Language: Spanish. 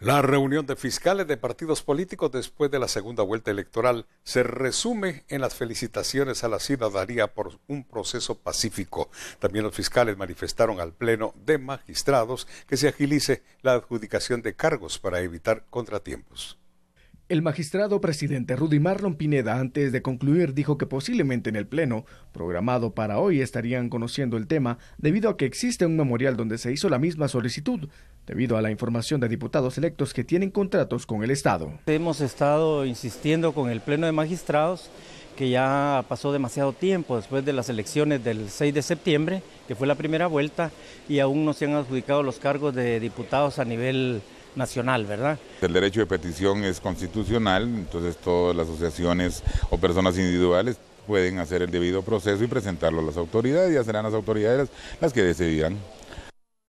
La reunión de fiscales de partidos políticos después de la segunda vuelta electoral se resume en las felicitaciones a la ciudadanía por un proceso pacífico. También los fiscales manifestaron al Pleno de Magistrados que se agilice la adjudicación de cargos para evitar contratiempos. El magistrado presidente Rudy Marlon Pineda antes de concluir dijo que posiblemente en el pleno programado para hoy estarían conociendo el tema debido a que existe un memorial donde se hizo la misma solicitud debido a la información de diputados electos que tienen contratos con el Estado. Hemos estado insistiendo con el pleno de magistrados que ya pasó demasiado tiempo después de las elecciones del 6 de septiembre, que fue la primera vuelta, y aún no se han adjudicado los cargos de diputados a nivel nacional, ¿verdad? El derecho de petición es constitucional, entonces todas las asociaciones o personas individuales pueden hacer el debido proceso y presentarlo a las autoridades, y serán las autoridades las que decidirán.